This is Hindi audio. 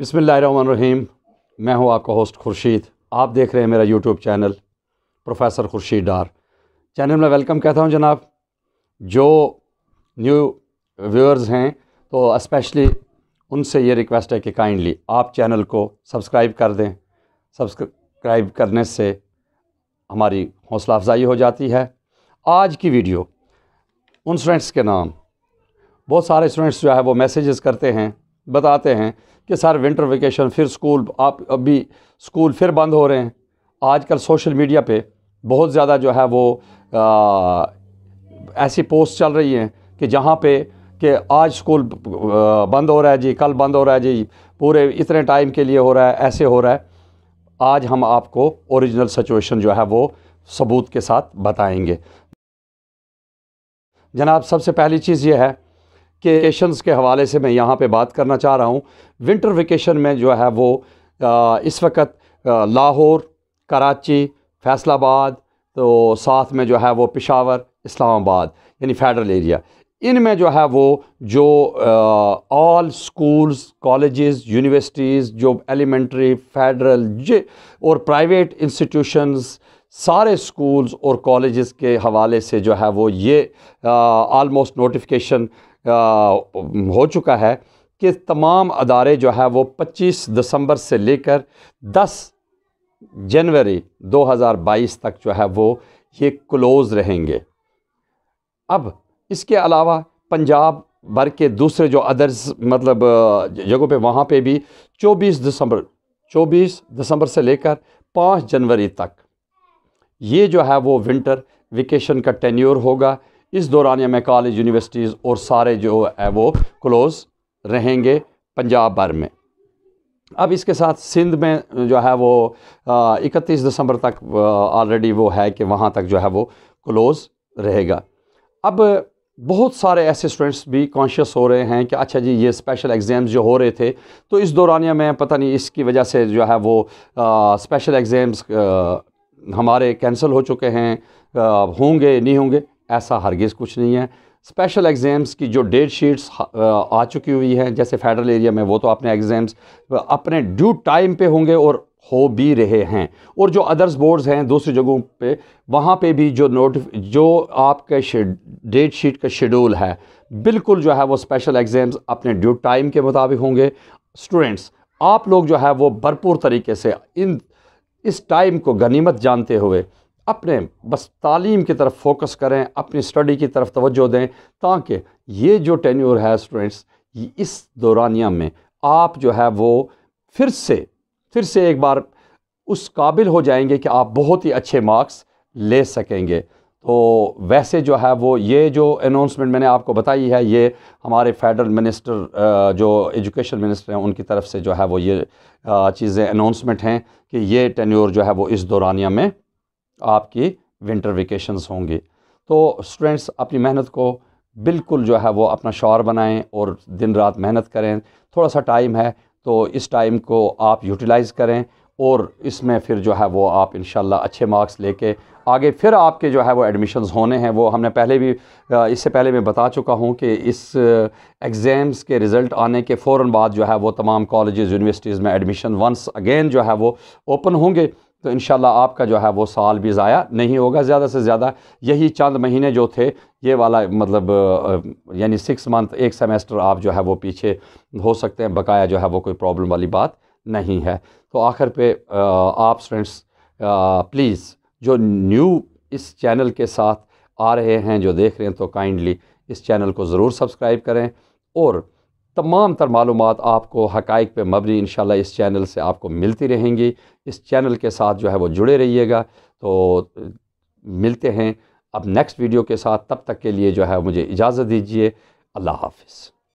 रहीम मैं हूं आपका होस्ट खुर्शीद आप देख रहे हैं मेरा YouTube channel professor Khurshid Dar channel में वेलकम कहता हूं जनाब जो न्यू व्यूअर्स हैं तो इस्पेशली उनसे ये रिक्वेस्ट है कि काइंडली आप चैनल को सब्सक्राइब कर दें सब्सक्राइब करने से हमारी हौसला अफजाई हो जाती है आज की वीडियो उन स्टूडेंट्स के नाम बहुत सारे स्टूडेंट्स जो है वो मैसेजेस करते हैं बताते हैं कि सर विंटर वेकेशन फिर स्कूल आप अभी स्कूल फिर बंद हो रहे हैं आजकल सोशल मीडिया पे बहुत ज़्यादा जो है वो आ, ऐसी पोस्ट चल रही हैं कि जहाँ पे कि आज स्कूल बंद हो रहा है जी कल बंद हो रहा है जी पूरे इतने टाइम के लिए हो रहा है ऐसे हो रहा है आज हम आपको ओरिजिनल सिचुएशन जो है वो सबूत के साथ बताएंगे जनाब सबसे पहली चीज़ ये है के वेकेशंस के हवाले से मैं यहाँ पे बात करना चाह रहा हूँ विंटर वेकेशन में जो है वो आ, इस वक्त लाहौर कराची फैसलाबाद तो साथ में जो है वो पिशावर इस्लामाबाद यानी फेडरल एरिया इन में जो है वो जो ऑल स्कूल्स कॉलेजेस यूनिवर्सिटीज़ जो एलिमेंट्री फेडरल जे और प्राइवेट इंस्टीट्यूशंस सारे स्कूल्स और कॉलेजेस के हवाले से जो है वो ये ऑलमोस्ट नोटिफिकेशन हो चुका है कि तमाम अदारे जो है वो 25 दिसंबर से लेकर 10 जनवरी 2022 तक जो है वो ये क्लोज़ रहेंगे अब इसके अलावा पंजाब भर के दूसरे जो अदर्स मतलब जगहों पे वहाँ पे भी 24 दिसंबर 24 दिसंबर से लेकर 5 जनवरी तक ये जो है वो विंटर वेकेशन का टेन्योर होगा इस दौरान में कॉलेज यूनिवर्सिटीज़ और सारे जो है वो क्लोज़ रहेंगे पंजाब भर में अब इसके साथ सिंध में जो है वो इकतीस दिसंबर तक ऑलरेडी वो है कि वहाँ तक जो है वो क्लोज़ रहेगा अब बहुत सारे ऐसे स्टूडेंट्स भी कॉन्शियस हो रहे हैं कि अच्छा जी ये स्पेशल एग्ज़ाम्स जो हो रहे थे तो इस दौरानिया में पता नहीं इसकी वजह से जो है वो आ, स्पेशल एग्ज़ाम्स हमारे कैंसिल हो चुके हैं होंगे नहीं होंगे ऐसा हरगिज़ कुछ नहीं है स्पेशल एग्ज़ाम्स की जो डेट शीट्स आ चुकी हुई हैं जैसे फेडरल एरिया में वो तो अपने एग्ज़ाम्स अपने ड्यू टाइम पे होंगे और हो भी रहे हैं और जो अदर्स बोर्ड्स हैं दूसरी जगहों पे वहाँ पे भी जो नोट जो आपके डेट शीट का शेड्यूल है बिल्कुल जो है वो स्पेशल एग्ज़ाम्स अपने ड्यू टाइम के मुताबिक होंगे स्टूडेंट्स आप लोग जो है वो भरपूर तरीके से इन इस टाइम को गनीमत जानते हुए अपने बस तालीम की तरफ फोकस करें अपनी स्टडी की तरफ तवज्जो दें ताकि ये जो टेन्योर है स्टूडेंट्स इस दौरानिया में आप जो है वो फिर से फिर से एक बार उस काबिल हो जाएंगे कि आप बहुत ही अच्छे मार्क्स ले सकेंगे तो वैसे जो है वो ये जो अनाउंसमेंट मैंने आपको बताई है ये हमारे फेडरल मिनिस्टर जो एजुकेशन मिनिस्टर हैं उनकी तरफ से जो है वो ये चीज़ें अनाउंसमेंट हैं कि ये टेन्योर जो है वो इस दौरानिया में आपकी विंटर वेकेशंस होंगे तो स्टूडेंट्स अपनी मेहनत को बिल्कुल जो है वो अपना शौर बनाएं और दिन रात मेहनत करें थोड़ा सा टाइम है तो इस टाइम को आप यूटिलाइज़ करें और इसमें फिर जो है वो आप इन अच्छे मार्क्स लेके आगे फिर आपके जो है वो एडमिशन्स होने हैं वो हमने पहले भी इससे पहले मैं बता चुका हूँ कि इस एग्ज़ाम्स के रिज़ल्ट आने के फ़ौर बाद जो है वो तमाम कॉलेजेस यूनिवर्सिटीज़ में एडमिशन वंस अगेन जो है वो ओपन होंगे तो इन आपका जो है वो साल भी ज़ाया नहीं होगा ज़्यादा से ज़्यादा यही चंद महीने जो थे ये वाला मतलब यानी सिक्स मंथ एक सेमेस्टर आप जो है वो पीछे हो सकते हैं बकाया जो है वो कोई प्रॉब्लम वाली बात नहीं है तो आखिर पे आप स्टूडेंट्स प्लीज़ जो न्यू इस चैनल के साथ आ रहे हैं जो देख रहे हैं तो काइंडली इस चैनल को ज़रूर सब्सक्राइब करें और तमाम तर मालूम आपको हक़ पर मबनी इन इस चैनल से आपको मिलती रहेंगी इस चैनल के साथ जो है वो जुड़े रहिएगा तो मिलते हैं अब नेक्स्ट वीडियो के साथ तब तक के लिए जो है मुझे इजाज़त दीजिए अल्लाह हाफिज़